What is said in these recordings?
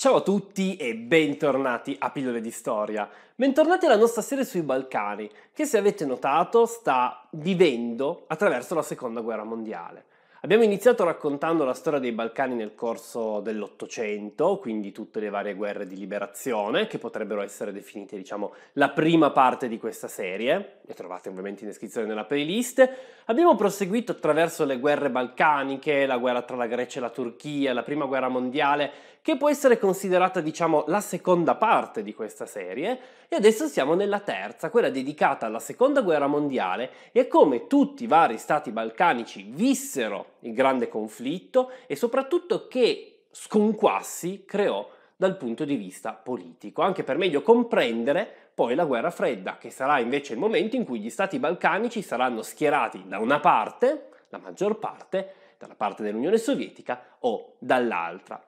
Ciao a tutti e bentornati a Pillole di Storia. Bentornati alla nostra serie sui Balcani, che se avete notato sta vivendo attraverso la Seconda Guerra Mondiale. Abbiamo iniziato raccontando la storia dei Balcani nel corso dell'Ottocento, quindi tutte le varie guerre di liberazione, che potrebbero essere definite, diciamo, la prima parte di questa serie le trovate ovviamente in descrizione nella playlist. Abbiamo proseguito attraverso le guerre balcaniche, la guerra tra la Grecia e la Turchia, la prima guerra mondiale, che può essere considerata diciamo la seconda parte di questa serie, e adesso siamo nella terza, quella dedicata alla seconda guerra mondiale e a come tutti i vari stati balcanici vissero il grande conflitto e soprattutto che Sconquassi creò dal punto di vista politico, anche per meglio comprendere poi la guerra fredda, che sarà invece il momento in cui gli stati balcanici saranno schierati da una parte, la maggior parte, dalla parte dell'Unione Sovietica o dall'altra.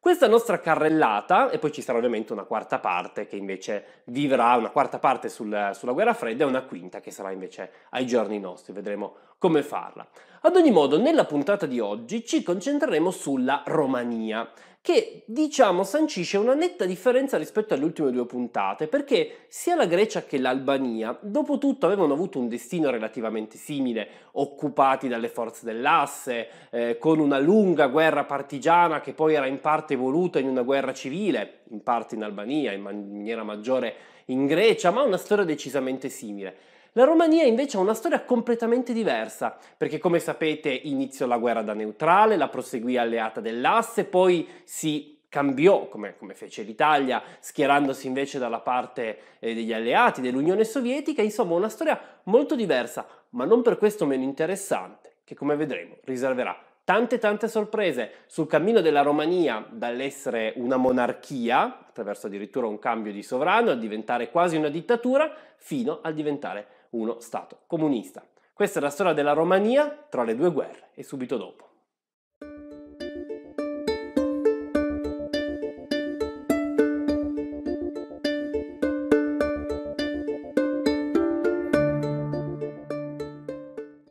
Questa nostra carrellata, e poi ci sarà ovviamente una quarta parte che invece vivrà, una quarta parte sul, sulla guerra fredda e una quinta che sarà invece ai giorni nostri. Vedremo come farla. Ad ogni modo, nella puntata di oggi ci concentreremo sulla Romania, che diciamo sancisce una netta differenza rispetto alle ultime due puntate, perché sia la Grecia che l'Albania, dopo tutto, avevano avuto un destino relativamente simile, occupati dalle forze dell'asse, eh, con una lunga guerra partigiana che poi era in parte evoluta in una guerra civile, in parte in Albania, in maniera maggiore in Grecia, ma una storia decisamente simile. La Romania invece ha una storia completamente diversa, perché come sapete iniziò la guerra da neutrale, la proseguì alleata dell'asse, poi si cambiò, come, come, fece l'Italia, schierandosi invece dalla parte eh, degli alleati, dell'Unione Sovietica, insomma una storia molto diversa, ma non per questo meno interessante, che come vedremo riserverà tante tante sorprese sul cammino della Romania dall'essere una monarchia, attraverso addirittura un cambio di sovrano, a diventare quasi una dittatura, fino a diventare uno Stato comunista. Questa è la storia della Romania tra le due guerre e subito dopo.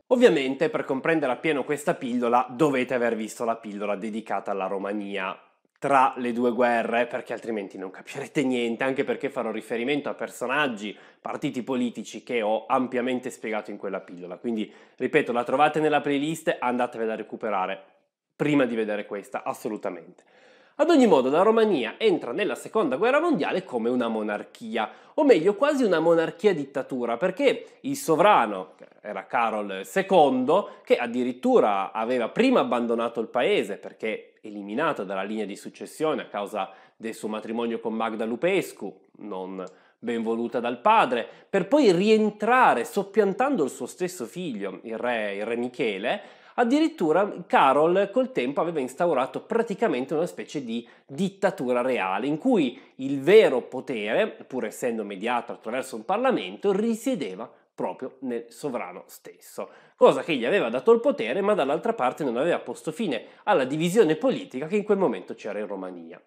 Ovviamente per comprendere appieno questa pillola dovete aver visto la pillola dedicata alla Romania tra le due guerre, perché altrimenti non capirete niente, anche perché farò riferimento a personaggi, partiti politici che ho ampiamente spiegato in quella pillola. Quindi, ripeto, la trovate nella playlist, andatevela a recuperare prima di vedere questa, assolutamente. Ad ogni modo, la Romania entra nella seconda guerra mondiale come una monarchia, o meglio quasi una monarchia dittatura, perché il sovrano, che era Carol II, che addirittura aveva prima abbandonato il paese perché eliminato dalla linea di successione a causa del suo matrimonio con Magda Lupescu, non ben voluta dal padre, per poi rientrare soppiantando il suo stesso figlio, il re, il re Michele, Addirittura Carol col tempo aveva instaurato praticamente una specie di dittatura reale in cui il vero potere, pur essendo mediato attraverso un Parlamento, risiedeva proprio nel sovrano stesso, cosa che gli aveva dato il potere ma dall'altra parte non aveva posto fine alla divisione politica che in quel momento c'era in Romania.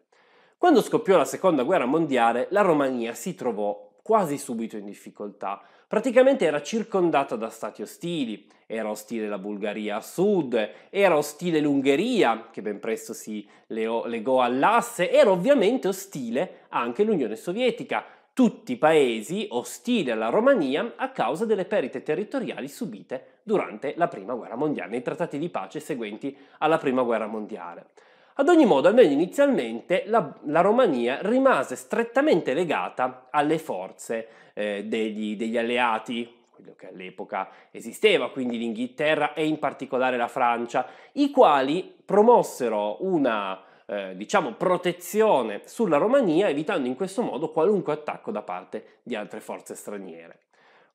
Quando scoppiò la seconda guerra mondiale, la Romania si trovò quasi subito in difficoltà, Praticamente era circondata da stati ostili, era ostile la Bulgaria a sud, era ostile l'Ungheria, che ben presto si legò all'asse, era ovviamente ostile anche l'Unione Sovietica, tutti paesi ostili alla Romania a causa delle perite territoriali subite durante la Prima Guerra Mondiale, nei trattati di pace seguenti alla Prima Guerra Mondiale. Ad ogni modo, almeno inizialmente, la, la Romania rimase strettamente legata alle forze eh, degli, degli alleati, quello che all'epoca esisteva, quindi l'Inghilterra e in particolare la Francia, i quali promossero una eh, diciamo protezione sulla Romania evitando in questo modo qualunque attacco da parte di altre forze straniere.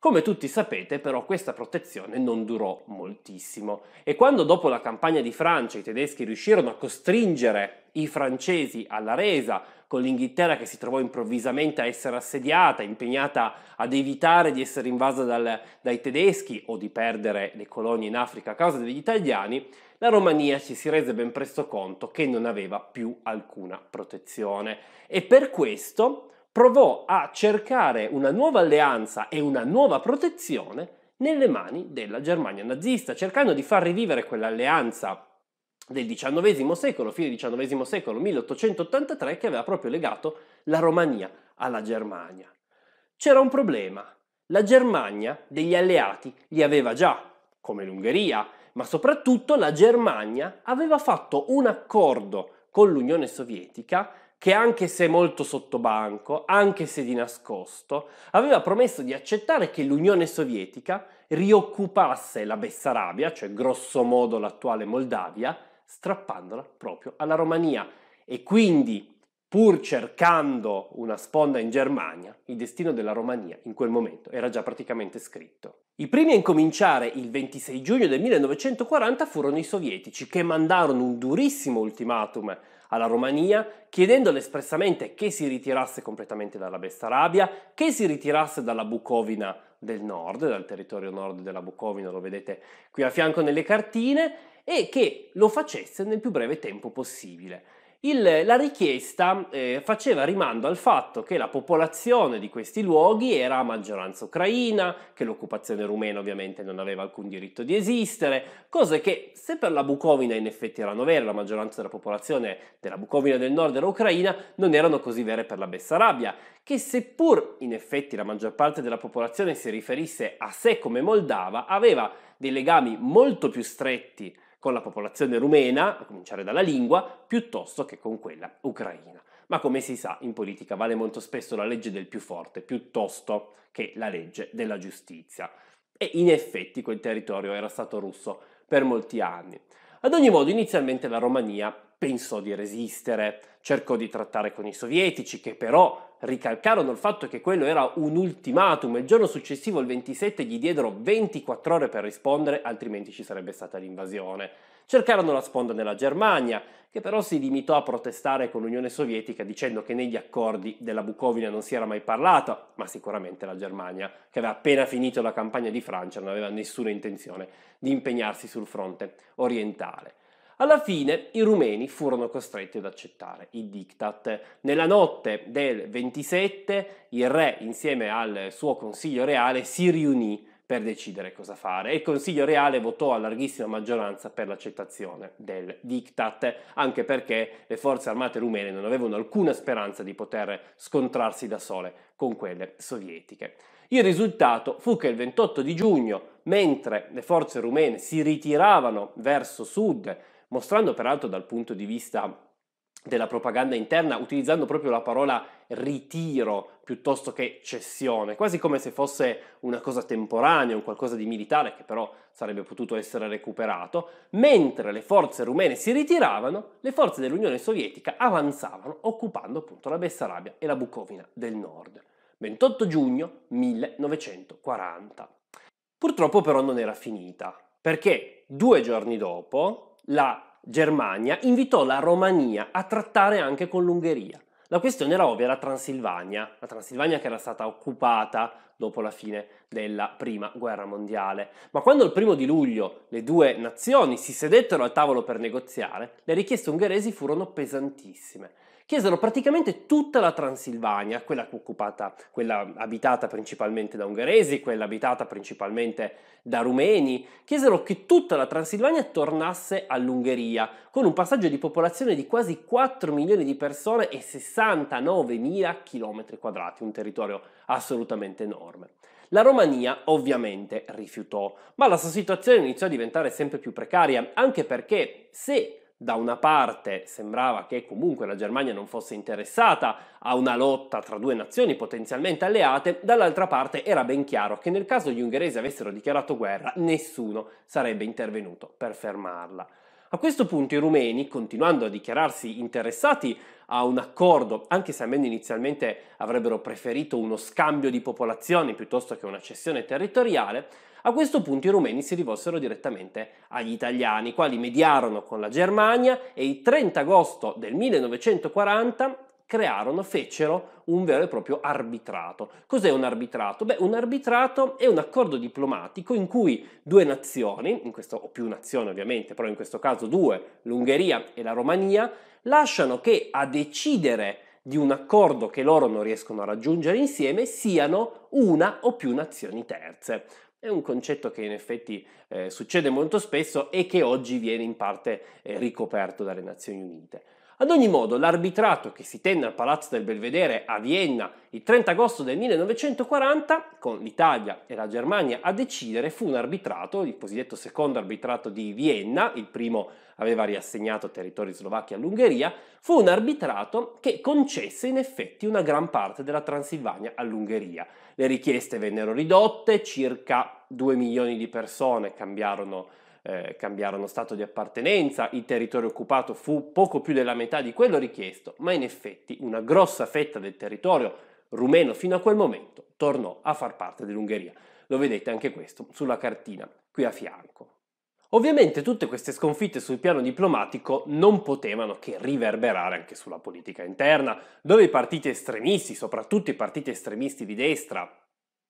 Come tutti sapete però questa protezione non durò moltissimo e quando dopo la campagna di Francia i tedeschi riuscirono a costringere i francesi alla resa, con l'Inghilterra che si trovò improvvisamente a essere assediata, impegnata ad evitare di essere invasa dal, dai tedeschi o di perdere le colonie in Africa a causa degli italiani, la Romania ci si rese ben presto conto che non aveva più alcuna protezione e per questo provò a cercare una nuova alleanza e una nuova protezione nelle mani della Germania nazista, cercando di far rivivere quell'alleanza del XIX secolo, fine XIX secolo 1883, che aveva proprio legato la Romania alla Germania. C'era un problema. La Germania degli alleati li aveva già, come l'Ungheria, ma soprattutto la Germania aveva fatto un accordo con l'Unione Sovietica che anche se molto sottobanco, anche se di nascosto, aveva promesso di accettare che l'Unione Sovietica rioccupasse la Bessarabia, cioè grosso modo l'attuale Moldavia, strappandola proprio alla Romania. E quindi, pur cercando una sponda in Germania, il destino della Romania in quel momento era già praticamente scritto. I primi a incominciare il 26 giugno del 1940 furono i sovietici, che mandarono un durissimo ultimatum alla Romania, chiedendole espressamente che si ritirasse completamente dalla Bessarabia, che si ritirasse dalla Bucovina del nord, dal territorio nord della Bucovina, lo vedete qui a fianco nelle cartine, e che lo facesse nel più breve tempo possibile. Il, la richiesta eh, faceva rimando al fatto che la popolazione di questi luoghi era a maggioranza ucraina, che l'occupazione rumena ovviamente non aveva alcun diritto di esistere, cose che se per la Bucovina in effetti erano vere, la maggioranza della popolazione della Bucovina del nord era ucraina, non erano così vere per la Bessarabia, che seppur in effetti la maggior parte della popolazione si riferisse a sé come Moldava, aveva dei legami molto più stretti con la popolazione rumena, a cominciare dalla lingua, piuttosto che con quella ucraina. Ma come si sa, in politica vale molto spesso la legge del più forte piuttosto che la legge della giustizia. E in effetti quel territorio era stato russo per molti anni. Ad ogni modo, inizialmente la Romania pensò di resistere, cercò di trattare con i sovietici che però ricalcarono il fatto che quello era un ultimatum il giorno successivo, il 27, gli diedero 24 ore per rispondere, altrimenti ci sarebbe stata l'invasione. Cercarono la sponda nella Germania, che però si limitò a protestare con l'Unione Sovietica dicendo che negli accordi della Bucovina non si era mai parlato, ma sicuramente la Germania, che aveva appena finito la campagna di Francia, non aveva nessuna intenzione di impegnarsi sul fronte orientale. Alla fine i rumeni furono costretti ad accettare il diktat. Nella notte del 27 il re insieme al suo consiglio reale si riunì per decidere cosa fare e il Consiglio Reale votò a larghissima maggioranza per l'accettazione del diktat, anche perché le forze armate rumene non avevano alcuna speranza di poter scontrarsi da sole con quelle sovietiche. Il risultato fu che il 28 di giugno, mentre le forze rumene si ritiravano verso sud mostrando peraltro dal punto di vista della propaganda interna, utilizzando proprio la parola ritiro piuttosto che cessione, quasi come se fosse una cosa temporanea, un qualcosa di militare che però sarebbe potuto essere recuperato, mentre le forze rumene si ritiravano, le forze dell'Unione Sovietica avanzavano occupando appunto la Bessarabia e la Bucovina del Nord. 28 giugno 1940. Purtroppo però non era finita, perché due giorni dopo, la Germania invitò la Romania a trattare anche con l'Ungheria. La questione era ovvia, la Transilvania, la Transilvania che era stata occupata dopo la fine della Prima Guerra Mondiale. Ma quando il primo di luglio le due nazioni si sedettero al tavolo per negoziare, le richieste ungheresi furono pesantissime chiesero praticamente tutta la Transilvania, quella occupata, quella abitata principalmente da ungheresi, quella abitata principalmente da rumeni, chiesero che tutta la Transilvania tornasse all'Ungheria, con un passaggio di popolazione di quasi 4 milioni di persone e 69 mila km quadrati, un territorio assolutamente enorme. La Romania ovviamente rifiutò, ma la sua situazione iniziò a diventare sempre più precaria, anche perché se da una parte sembrava che comunque la Germania non fosse interessata a una lotta tra due nazioni potenzialmente alleate, dall'altra parte era ben chiaro che nel caso gli ungheresi avessero dichiarato guerra nessuno sarebbe intervenuto per fermarla. A questo punto i rumeni, continuando a dichiararsi interessati a un accordo, anche se almeno inizialmente avrebbero preferito uno scambio di popolazioni piuttosto che una cessione territoriale, a questo punto i rumeni si rivolsero direttamente agli italiani, i quali mediarono con la Germania e il 30 agosto del 1940 crearono, fecero un vero e proprio arbitrato. Cos'è un arbitrato? Beh, un arbitrato è un accordo diplomatico in cui due nazioni, in questo, o più nazioni ovviamente, però in questo caso due, l'Ungheria e la Romania, lasciano che a decidere di un accordo che loro non riescono a raggiungere insieme siano una o più nazioni terze. È un concetto che in effetti eh, succede molto spesso e che oggi viene in parte eh, ricoperto dalle Nazioni Unite. Ad ogni modo, l'arbitrato che si tenne al Palazzo del Belvedere a Vienna il 30 agosto del 1940, con l'Italia e la Germania a decidere, fu un arbitrato, il cosiddetto secondo arbitrato di Vienna, il primo aveva riassegnato territori slovacchi all'Ungheria, fu un arbitrato che concesse in effetti una gran parte della Transilvania all'Ungheria. Le richieste vennero ridotte, circa 2 milioni di persone cambiarono eh, cambiarono stato di appartenenza, il territorio occupato fu poco più della metà di quello richiesto, ma in effetti una grossa fetta del territorio rumeno fino a quel momento tornò a far parte dell'Ungheria. Lo vedete anche questo sulla cartina qui a fianco. Ovviamente tutte queste sconfitte sul piano diplomatico non potevano che riverberare anche sulla politica interna, dove i partiti estremisti, soprattutto i partiti estremisti di destra,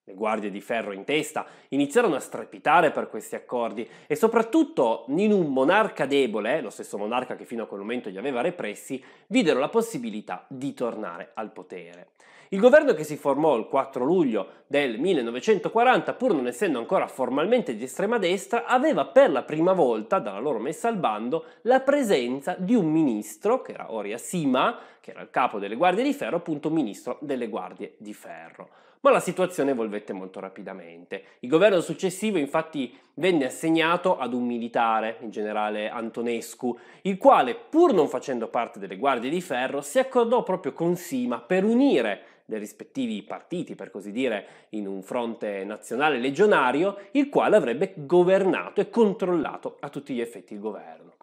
le guardie di ferro in testa, iniziarono a strepitare per questi accordi e soprattutto in un monarca debole, lo stesso monarca che fino a quel momento li aveva repressi, videro la possibilità di tornare al potere. Il governo che si formò il 4 luglio del 1940, pur non essendo ancora formalmente di estrema destra, aveva per la prima volta, dalla loro messa al bando, la presenza di un ministro, che era Oria Sima, che era il capo delle guardie di ferro, appunto ministro delle guardie di ferro ma la situazione evolvette molto rapidamente. Il governo successivo infatti venne assegnato ad un militare, il generale Antonescu, il quale, pur non facendo parte delle guardie di ferro, si accordò proprio con Sima per unire dei rispettivi partiti, per così dire, in un fronte nazionale legionario, il quale avrebbe governato e controllato a tutti gli effetti il governo.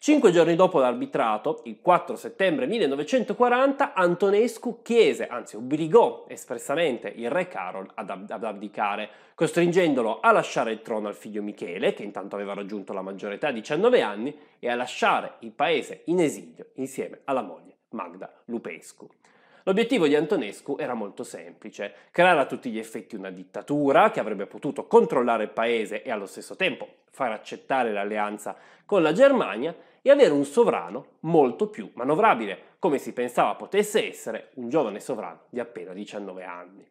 Cinque giorni dopo l'arbitrato, il 4 settembre 1940, Antonescu chiese, anzi obbligò espressamente il re Carol ad, ab- ad abdicare, costringendolo a lasciare il trono al figlio Michele, che intanto aveva raggiunto la maggiore età, 19 anni, e a lasciare il paese in esilio insieme alla moglie Magda Lupescu. L'obiettivo di Antonescu era molto semplice, creare a tutti gli effetti una dittatura che avrebbe potuto controllare il paese e allo stesso tempo far accettare l'alleanza con la Germania e avere un sovrano molto più manovrabile, come si pensava potesse essere un giovane sovrano di appena 19 anni.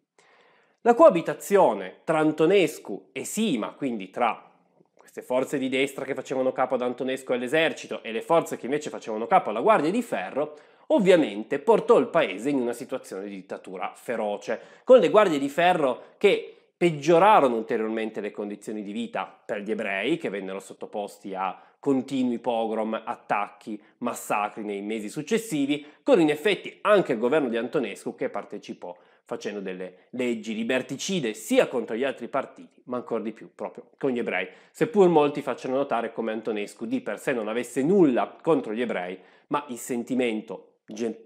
La coabitazione tra Antonescu e Sima, quindi tra queste forze di destra che facevano capo ad Antonescu e all'esercito e le forze che invece facevano capo alla Guardia di Ferro, ovviamente portò il paese in una situazione di dittatura feroce, con le Guardie di Ferro che peggiorarono ulteriormente le condizioni di vita per gli ebrei, che vennero sottoposti a continui pogrom, attacchi, massacri nei mesi successivi, con in effetti anche il governo di Antonescu che partecipò facendo delle leggi liberticide sia contro gli altri partiti, ma ancora di più proprio con gli ebrei, seppur molti facciano notare come Antonescu di per sé non avesse nulla contro gli ebrei, ma il sentimento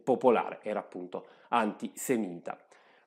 popolare era appunto antisemita.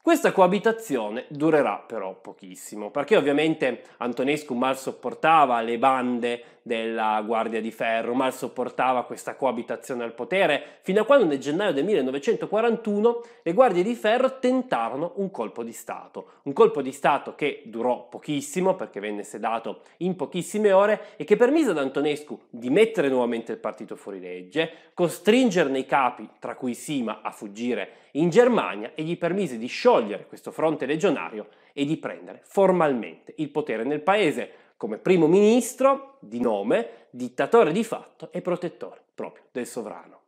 Questa coabitazione durerà però pochissimo, perché ovviamente Antonescu mal sopportava le bande della Guardia di Ferro. Mal sopportava questa coabitazione al potere, fino a quando nel gennaio del 1941 le Guardie di Ferro tentarono un colpo di Stato. Un colpo di Stato che durò pochissimo, perché venne sedato in pochissime ore, e che permise ad Antonescu di mettere nuovamente il partito fuori legge, costringerne i capi, tra cui Sima, a fuggire in Germania e gli permise di sciogliere questo fronte legionario e di prendere formalmente il potere nel paese come primo ministro di nome, dittatore di fatto e protettore proprio del sovrano.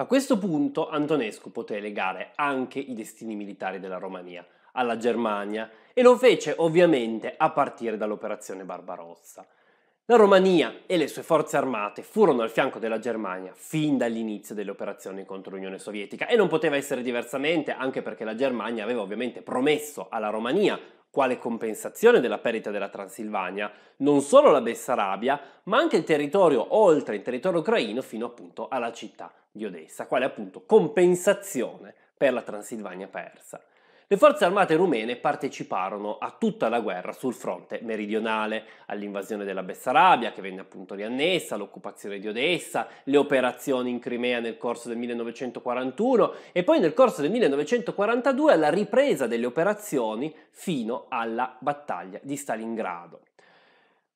A questo punto Antonescu poté legare anche i destini militari della Romania alla Germania e lo fece ovviamente a partire dall'operazione Barbarossa. La Romania e le sue forze armate furono al fianco della Germania fin dall'inizio delle operazioni contro l'Unione Sovietica e non poteva essere diversamente anche perché la Germania aveva ovviamente promesso alla Romania quale compensazione della perdita della Transilvania, non solo la Bessarabia, ma anche il territorio oltre il territorio ucraino fino appunto alla città di Odessa, quale appunto compensazione per la Transilvania persa. Le forze armate rumene parteciparono a tutta la guerra sul fronte meridionale, all'invasione della Bessarabia che venne appunto riannessa, all'occupazione di Odessa, le operazioni in Crimea nel corso del 1941 e poi nel corso del 1942 alla ripresa delle operazioni fino alla battaglia di Stalingrado.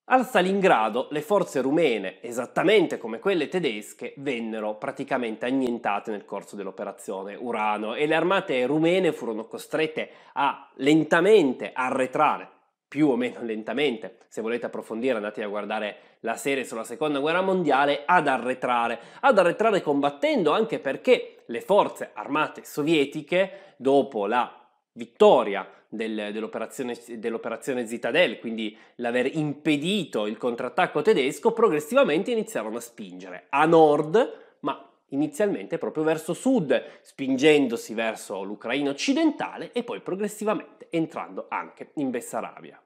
Al Stalingrado le forze rumene, esattamente come quelle tedesche, vennero praticamente annientate nel corso dell'operazione Urano e le armate rumene furono costrette a lentamente arretrare, più o meno lentamente, se volete approfondire andate a guardare la serie sulla seconda guerra mondiale, ad arretrare, ad arretrare combattendo anche perché le forze armate sovietiche, dopo la vittoria del, dell'operazione, dell'operazione Zitadel, quindi l'aver impedito il contrattacco tedesco, progressivamente iniziarono a spingere a nord, ma inizialmente proprio verso sud, spingendosi verso l'Ucraina occidentale e poi progressivamente entrando anche in Bessarabia.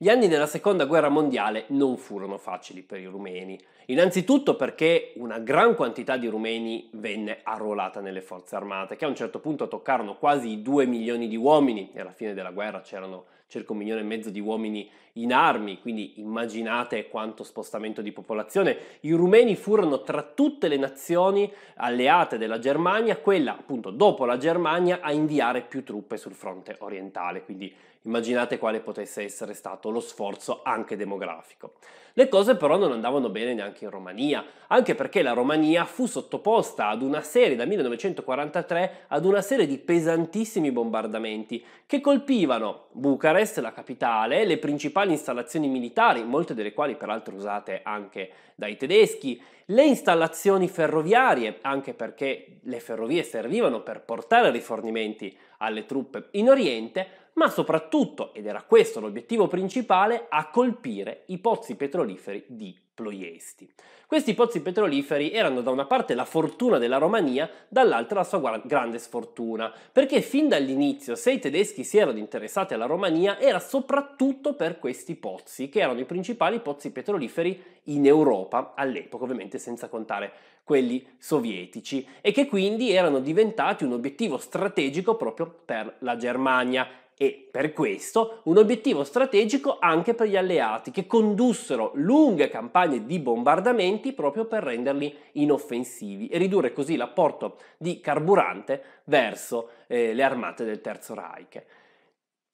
Gli anni della seconda guerra mondiale non furono facili per i rumeni, innanzitutto perché una gran quantità di rumeni venne arruolata nelle forze armate, che a un certo punto toccarono quasi i 2 milioni di uomini, e alla fine della guerra c'erano circa un milione e mezzo di uomini in armi, quindi immaginate quanto spostamento di popolazione. I rumeni furono tra tutte le nazioni alleate della Germania, quella appunto dopo la Germania, a inviare più truppe sul fronte orientale, quindi immaginate quale potesse essere stato lo sforzo anche demografico. Le cose però non andavano bene neanche in Romania, anche perché la Romania fu sottoposta ad una serie, dal 1943, ad una serie di pesantissimi bombardamenti che colpivano Bucarest, la capitale, le principali principali installazioni militari, molte delle quali peraltro usate anche dai tedeschi, le installazioni ferroviarie, anche perché le ferrovie servivano per portare rifornimenti alle truppe in Oriente, ma soprattutto, ed era questo l'obiettivo principale, a colpire i pozzi petroliferi di Ploiesti. Questi pozzi petroliferi erano da una parte la fortuna della Romania, dall'altra la sua grande sfortuna, perché fin dall'inizio se i tedeschi si erano interessati alla Romania era soprattutto per questi pozzi, che erano i principali pozzi petroliferi in Europa all'epoca, ovviamente senza contare quelli sovietici, e che quindi erano diventati un obiettivo strategico proprio per la Germania e per questo un obiettivo strategico anche per gli alleati che condussero lunghe campagne di bombardamenti proprio per renderli inoffensivi e ridurre così l'apporto di carburante verso eh, le armate del Terzo Reich.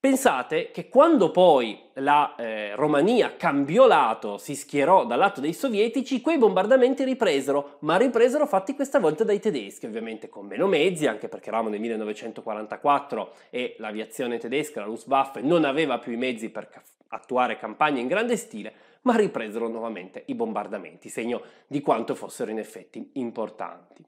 Pensate che quando poi la eh, Romania cambiò lato, si schierò dal lato dei sovietici, quei bombardamenti ripresero, ma ripresero fatti questa volta dai tedeschi, ovviamente con meno mezzi, anche perché eravamo nel 1944 e l'aviazione tedesca, la Luftwaffe, non aveva più i mezzi per attuare campagne in grande stile, ma ripresero nuovamente i bombardamenti, segno di quanto fossero in effetti importanti.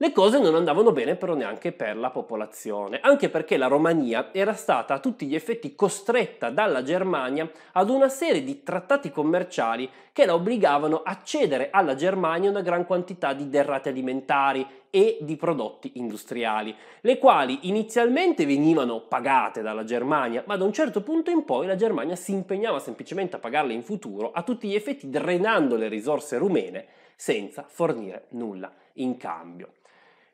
Le cose non andavano bene però neanche per la popolazione, anche perché la Romania era stata a tutti gli effetti costretta dalla Germania ad una serie di trattati commerciali che la obbligavano a cedere alla Germania una gran quantità di derrate alimentari e di prodotti industriali, le quali inizialmente venivano pagate dalla Germania, ma da un certo punto in poi la Germania si impegnava semplicemente a pagarle in futuro, a tutti gli effetti drenando le risorse rumene senza fornire nulla in cambio.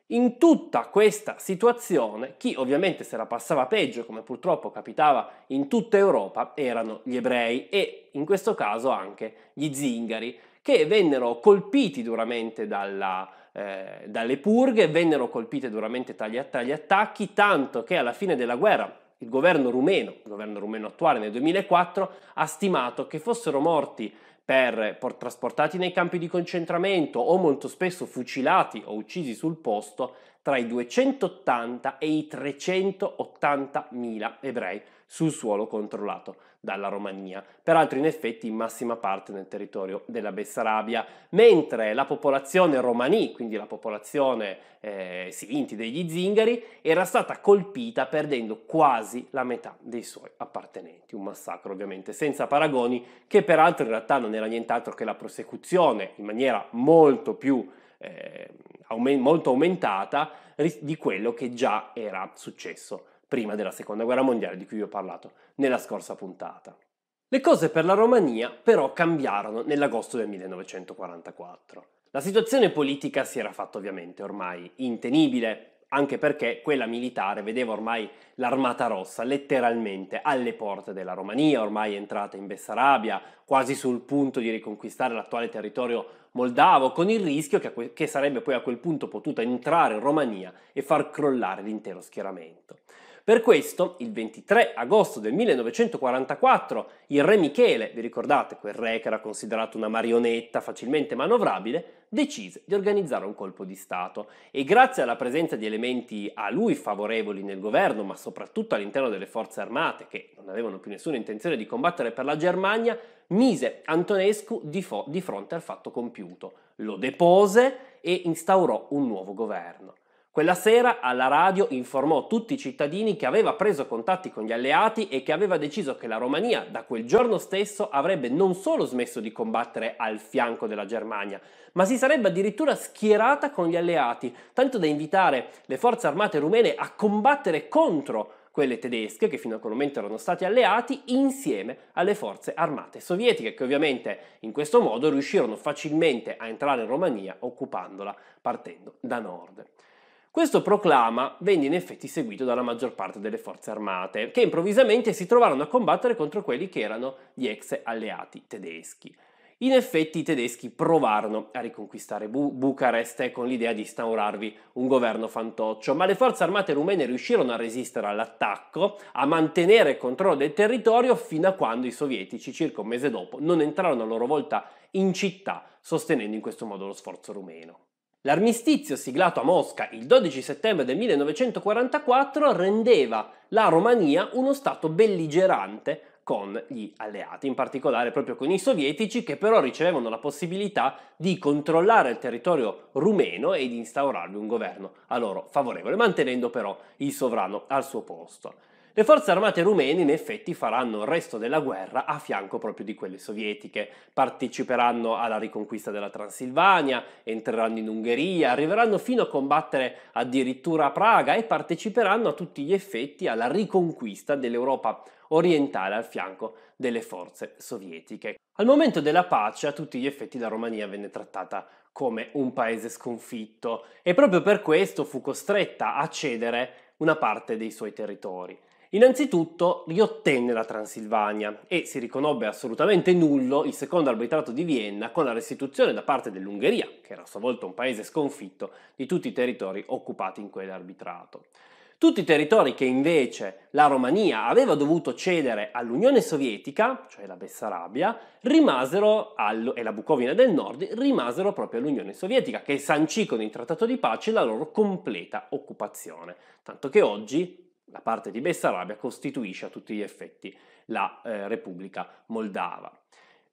In tutta questa situazione, chi ovviamente se la passava peggio, come purtroppo capitava in tutta Europa, erano gli ebrei e in questo caso anche gli zingari, che vennero colpiti duramente dalla, eh, dalle purghe, vennero colpiti duramente dagli attacchi, tanto che alla fine della guerra il governo rumeno, il governo rumeno attuale nel 2004, ha stimato che fossero morti per por- trasportati nei campi di concentramento o molto spesso fucilati o uccisi sul posto tra i 280 e i 380 mila ebrei sul suolo controllato dalla Romania, peraltro in effetti in massima parte nel territorio della Bessarabia, mentre la popolazione romani, quindi la popolazione eh, sinti degli zingari, era stata colpita perdendo quasi la metà dei suoi appartenenti, un massacro ovviamente senza paragoni che peraltro in realtà non era nient'altro che la prosecuzione in maniera molto più eh, aument- molto aumentata di quello che già era successo prima della seconda guerra mondiale di cui vi ho parlato nella scorsa puntata. Le cose per la Romania però cambiarono nell'agosto del 1944. La situazione politica si era fatta ovviamente ormai intenibile, anche perché quella militare vedeva ormai l'armata rossa letteralmente alle porte della Romania, ormai entrata in Bessarabia, quasi sul punto di riconquistare l'attuale territorio moldavo, con il rischio che, che sarebbe poi a quel punto potuta entrare in Romania e far crollare l'intero schieramento. Per questo, il 23 agosto del 1944, il re Michele, vi ricordate quel re che era considerato una marionetta facilmente manovrabile, decise di organizzare un colpo di Stato e grazie alla presenza di elementi a lui favorevoli nel governo, ma soprattutto all'interno delle forze armate che non avevano più nessuna intenzione di combattere per la Germania, mise Antonescu di, fo- di fronte al fatto compiuto, lo depose e instaurò un nuovo governo. Quella sera alla radio informò tutti i cittadini che aveva preso contatti con gli alleati e che aveva deciso che la Romania da quel giorno stesso avrebbe non solo smesso di combattere al fianco della Germania, ma si sarebbe addirittura schierata con gli alleati, tanto da invitare le forze armate rumene a combattere contro quelle tedesche, che fino a quel momento erano stati alleati, insieme alle forze armate sovietiche, che ovviamente in questo modo riuscirono facilmente a entrare in Romania occupandola partendo da nord. Questo proclama venne in effetti seguito dalla maggior parte delle forze armate, che improvvisamente si trovarono a combattere contro quelli che erano gli ex alleati tedeschi. In effetti i tedeschi provarono a riconquistare Bu- Bucarest eh, con l'idea di instaurarvi un governo fantoccio, ma le forze armate rumene riuscirono a resistere all'attacco, a mantenere il controllo del territorio fino a quando i sovietici, circa un mese dopo, non entrarono a loro volta in città, sostenendo in questo modo lo sforzo rumeno. L'armistizio siglato a Mosca il 12 settembre del 1944 rendeva la Romania uno stato belligerante con gli alleati, in particolare proprio con i sovietici che però ricevevano la possibilità di controllare il territorio rumeno e di instaurarvi un governo a loro favorevole, mantenendo però il sovrano al suo posto. Le forze armate rumene in effetti faranno il resto della guerra a fianco proprio di quelle sovietiche, parteciperanno alla riconquista della Transilvania, entreranno in Ungheria, arriveranno fino a combattere addirittura a Praga e parteciperanno a tutti gli effetti alla riconquista dell'Europa orientale al fianco delle forze sovietiche. Al momento della pace, a tutti gli effetti, la Romania venne trattata come un paese sconfitto e proprio per questo fu costretta a cedere una parte dei suoi territori. Innanzitutto riottenne la Transilvania e si riconobbe assolutamente nullo il secondo arbitrato di Vienna con la restituzione da parte dell'Ungheria, che era a sua volta un paese sconfitto, di tutti i territori occupati in quell'arbitrato. Tutti i territori che invece la Romania aveva dovuto cedere all'Unione Sovietica, cioè la Bessarabia, al, e la Bucovina del Nord, rimasero proprio all'Unione Sovietica, che sancì con il Trattato di Pace la loro completa occupazione. Tanto che oggi la parte di Bessarabia costituisce a tutti gli effetti la eh, Repubblica Moldava.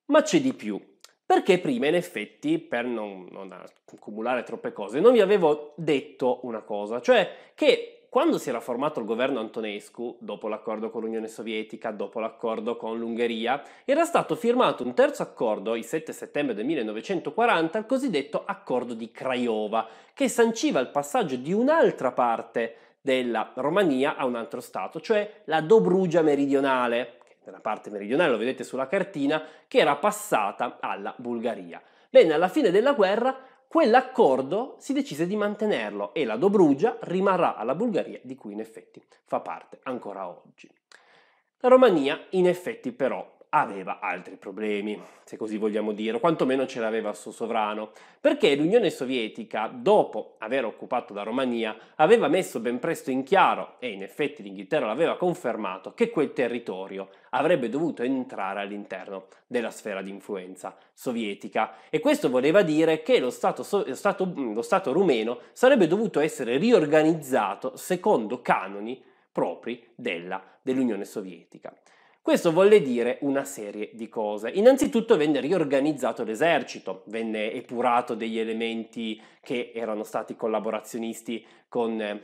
Ma c'è di più, perché prima in effetti, per non, non accumulare troppe cose, non vi avevo detto una cosa, cioè che quando si era formato il governo Antonescu, dopo l'accordo con l'Unione Sovietica, dopo l'accordo con l'Ungheria, era stato firmato un terzo accordo, il 7 settembre del 1940, il cosiddetto accordo di Craiova, che sanciva il passaggio di un'altra parte della Romania a un altro stato, cioè la Dobrugia meridionale, nella parte meridionale lo vedete sulla cartina, che era passata alla Bulgaria. Bene, alla fine della guerra quell'accordo si decise di mantenerlo e la Dobrugia rimarrà alla Bulgaria, di cui in effetti fa parte ancora oggi. La Romania in effetti però aveva altri problemi, se così vogliamo dire, o quantomeno ce l'aveva il suo sovrano, perché l'Unione Sovietica, dopo aver occupato la Romania, aveva messo ben presto in chiaro, e in effetti l'Inghilterra l'aveva confermato, che quel territorio avrebbe dovuto entrare all'interno della sfera di influenza sovietica. E questo voleva dire che lo Stato, so- stato, mm, lo stato rumeno sarebbe dovuto essere riorganizzato secondo canoni propri della, dell'Unione Sovietica. Questo volle dire una serie di cose. Innanzitutto venne riorganizzato l'esercito, venne epurato degli elementi che erano stati collaborazionisti con,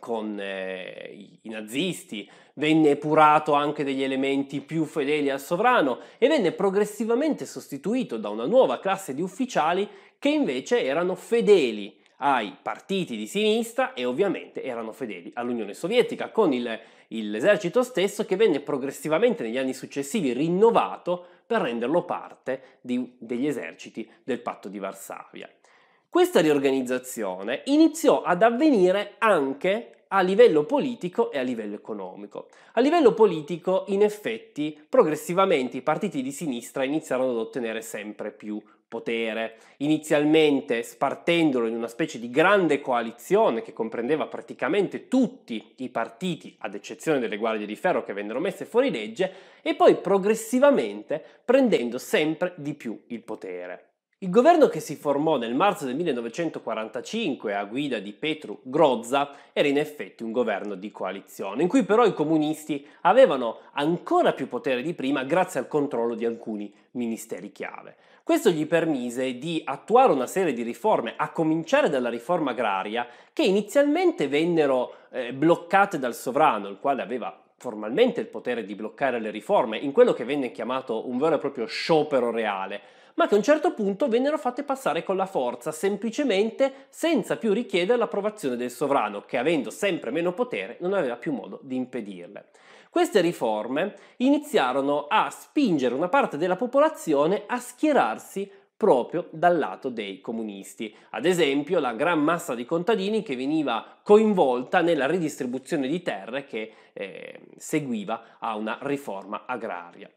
con eh, i nazisti, venne epurato anche degli elementi più fedeli al sovrano e venne progressivamente sostituito da una nuova classe di ufficiali che invece erano fedeli ai partiti di sinistra e ovviamente erano fedeli all'Unione Sovietica, con il l'esercito stesso che venne progressivamente negli anni successivi rinnovato per renderlo parte di, degli eserciti del patto di Varsavia. Questa riorganizzazione iniziò ad avvenire anche a livello politico e a livello economico. A livello politico, in effetti, progressivamente i partiti di sinistra iniziarono ad ottenere sempre più potere, inizialmente spartendolo in una specie di grande coalizione che comprendeva praticamente tutti i partiti, ad eccezione delle guardie di ferro che vennero messe fuori legge, e poi progressivamente prendendo sempre di più il potere. Il governo che si formò nel marzo del 1945 a guida di Petru Grozza era in effetti un governo di coalizione, in cui però i comunisti avevano ancora più potere di prima grazie al controllo di alcuni ministeri chiave. Questo gli permise di attuare una serie di riforme, a cominciare dalla riforma agraria, che inizialmente vennero eh, bloccate dal sovrano, il quale aveva formalmente il potere di bloccare le riforme, in quello che venne chiamato un vero e proprio sciopero reale, ma che a un certo punto vennero fatte passare con la forza, semplicemente senza più richiedere l'approvazione del sovrano, che avendo sempre meno potere non aveva più modo di impedirle. Queste riforme iniziarono a spingere una parte della popolazione a schierarsi proprio dal lato dei comunisti. Ad esempio la gran massa di contadini che veniva coinvolta nella ridistribuzione di terre che eh, seguiva a una riforma agraria.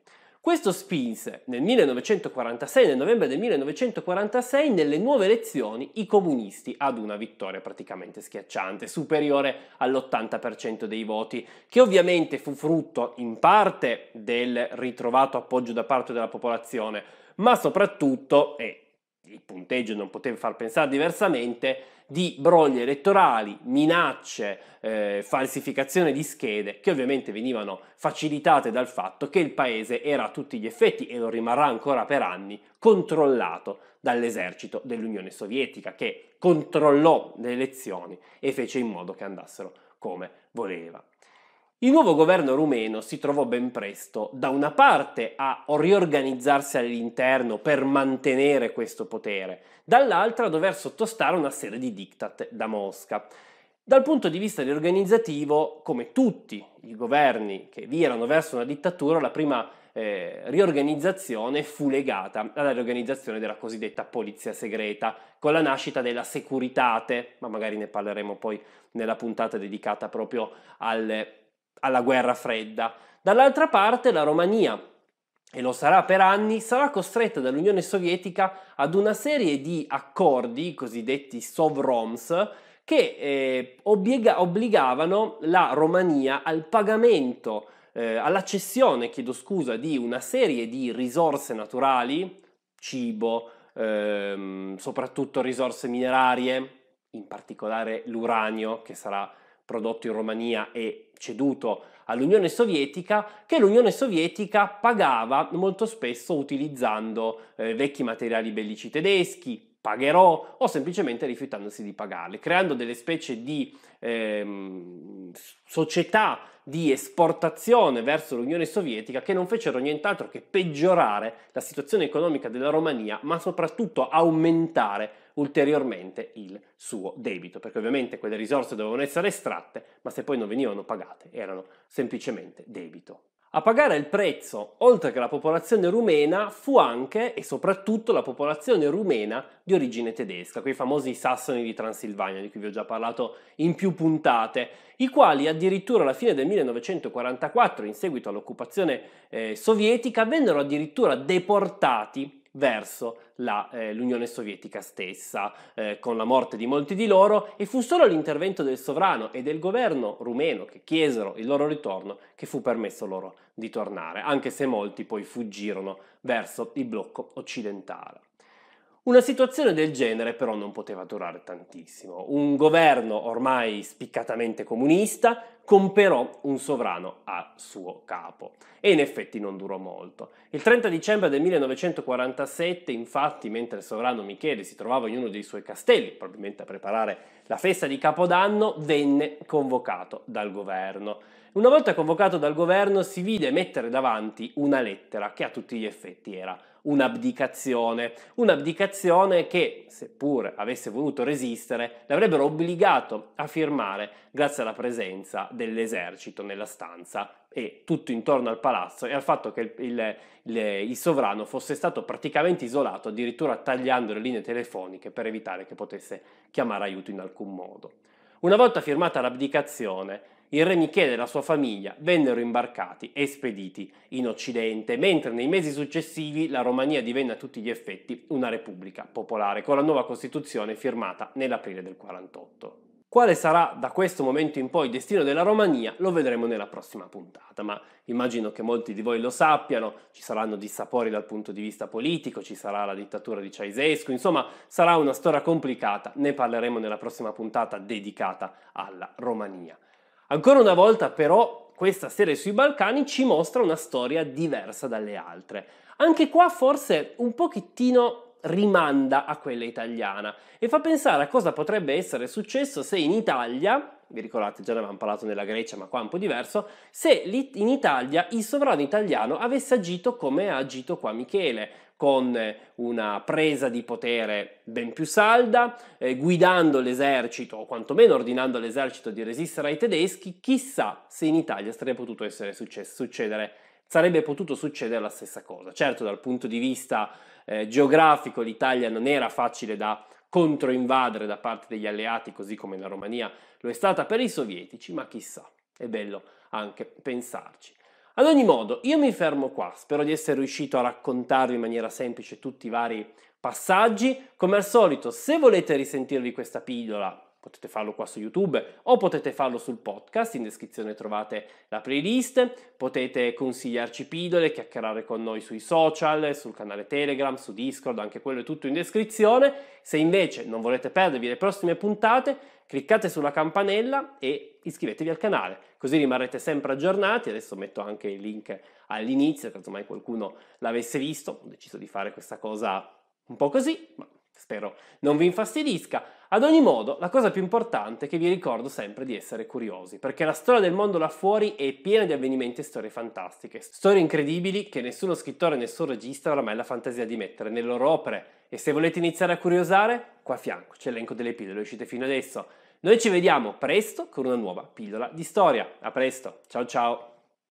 Questo spinse nel 1946, nel novembre del 1946, nelle nuove elezioni i comunisti ad una vittoria praticamente schiacciante, superiore all'80% dei voti, che ovviamente fu frutto in parte del ritrovato appoggio da parte della popolazione, ma soprattutto, e il punteggio non poteva far pensare diversamente, di brogli elettorali, minacce, eh, falsificazione di schede, che ovviamente venivano facilitate dal fatto che il paese era a tutti gli effetti, e lo rimarrà ancora per anni, controllato dall'esercito dell'Unione Sovietica, che controllò le elezioni e fece in modo che andassero come voleva. Il nuovo governo rumeno si trovò ben presto, da una parte, a riorganizzarsi all'interno per mantenere questo potere, dall'altra a dover sottostare una serie di diktat da Mosca. Dal punto di vista riorganizzativo, come tutti i governi che virano verso una dittatura, la prima eh, riorganizzazione fu legata alla riorganizzazione della cosiddetta polizia segreta, con la nascita della Securitate, ma magari ne parleremo poi nella puntata dedicata proprio alle alla guerra fredda. Dall'altra parte la Romania, e lo sarà per anni, sarà costretta dall'Unione Sovietica ad una serie di accordi, cosiddetti sovroms, che eh, obbliga- obbligavano la Romania al pagamento, eh, alla cessione, chiedo scusa, di una serie di risorse naturali, cibo, ehm, soprattutto risorse minerarie, in particolare l'uranio, che sarà prodotto in Romania e ceduto all'Unione Sovietica, che l'Unione Sovietica pagava molto spesso utilizzando eh, vecchi materiali bellici tedeschi, pagherò o semplicemente rifiutandosi di pagarle, creando delle specie di ehm, società di esportazione verso l'Unione Sovietica che non fecero nient'altro che peggiorare la situazione economica della Romania, ma soprattutto aumentare ulteriormente il suo debito, perché ovviamente quelle risorse dovevano essere estratte, ma se poi non venivano pagate erano semplicemente debito. A pagare il prezzo, oltre che la popolazione rumena, fu anche e soprattutto la popolazione rumena di origine tedesca, quei famosi sassoni di Transilvania di cui vi ho già parlato in più puntate, i quali addirittura alla fine del 1944, in seguito all'occupazione eh, sovietica, vennero addirittura deportati verso la, eh, l'Unione Sovietica stessa, eh, con la morte di molti di loro, e fu solo l'intervento del sovrano e del governo rumeno che chiesero il loro ritorno che fu permesso loro di tornare, anche se molti poi fuggirono verso il blocco occidentale. Una situazione del genere però non poteva durare tantissimo. Un governo ormai spiccatamente comunista comperò un sovrano a suo capo e in effetti non durò molto. Il 30 dicembre del 1947 infatti mentre il sovrano Michele si trovava in uno dei suoi castelli, probabilmente a preparare la festa di Capodanno, venne convocato dal governo. Una volta convocato dal governo si vide mettere davanti una lettera che a tutti gli effetti era un'abdicazione, un'abdicazione che, seppur avesse voluto resistere, l'avrebbero obbligato a firmare grazie alla presenza dell'esercito nella stanza e tutto intorno al palazzo e al fatto che il, il, il, il sovrano fosse stato praticamente isolato, addirittura tagliando le linee telefoniche per evitare che potesse chiamare aiuto in alcun modo. Una volta firmata l'abdicazione, il re Michele e la sua famiglia vennero imbarcati e spediti in Occidente, mentre nei mesi successivi la Romania divenne a tutti gli effetti una repubblica popolare, con la nuova Costituzione firmata nell'aprile del 48. Quale sarà da questo momento in poi il destino della Romania lo vedremo nella prossima puntata, ma immagino che molti di voi lo sappiano, ci saranno dissapori dal punto di vista politico, ci sarà la dittatura di Ceausescu, insomma sarà una storia complicata, ne parleremo nella prossima puntata dedicata alla Romania. Ancora una volta però questa serie sui Balcani ci mostra una storia diversa dalle altre. Anche qua forse un pochettino rimanda a quella italiana e fa pensare a cosa potrebbe essere successo se in Italia, vi ricordate già ne avevamo parlato nella Grecia ma qua è un po' diverso, se in Italia il sovrano italiano avesse agito come ha agito qua Michele, con una presa di potere ben più salda, eh, guidando l'esercito, o quantomeno ordinando all'esercito di resistere ai tedeschi, chissà se in Italia sarebbe potuto successo, succedere, sarebbe potuto succedere la stessa cosa. Certo, dal punto di vista eh, geografico l'Italia non era facile da controinvadere da parte degli alleati, così come la Romania lo è stata per i sovietici, ma chissà, è bello anche pensarci. Ad ogni modo, io mi fermo qua, spero di essere riuscito a raccontarvi in maniera semplice tutti i vari passaggi. Come al solito, se volete risentirvi questa pillola Potete farlo qua su YouTube o potete farlo sul podcast, in descrizione trovate la playlist, potete consigliarci pillole, chiacchierare con noi sui social, sul canale Telegram, su Discord, anche quello è tutto in descrizione. Se invece non volete perdervi le prossime puntate, cliccate sulla campanella e iscrivetevi al canale, così rimarrete sempre aggiornati. Adesso metto anche il link all'inizio, caso mai qualcuno l'avesse visto, ho deciso di fare questa cosa un po' così, ma Spero non vi infastidisca. Ad ogni modo, la cosa più importante è che vi ricordo sempre di essere curiosi, perché la storia del mondo là fuori è piena di avvenimenti e storie fantastiche, storie incredibili che nessuno scrittore e nessun regista oramai ha la fantasia di mettere nelle loro opere. E se volete iniziare a curiosare, qua a fianco c'è l'elenco delle pillole uscite fino adesso. Noi ci vediamo presto con una nuova pillola di storia. A presto, ciao ciao!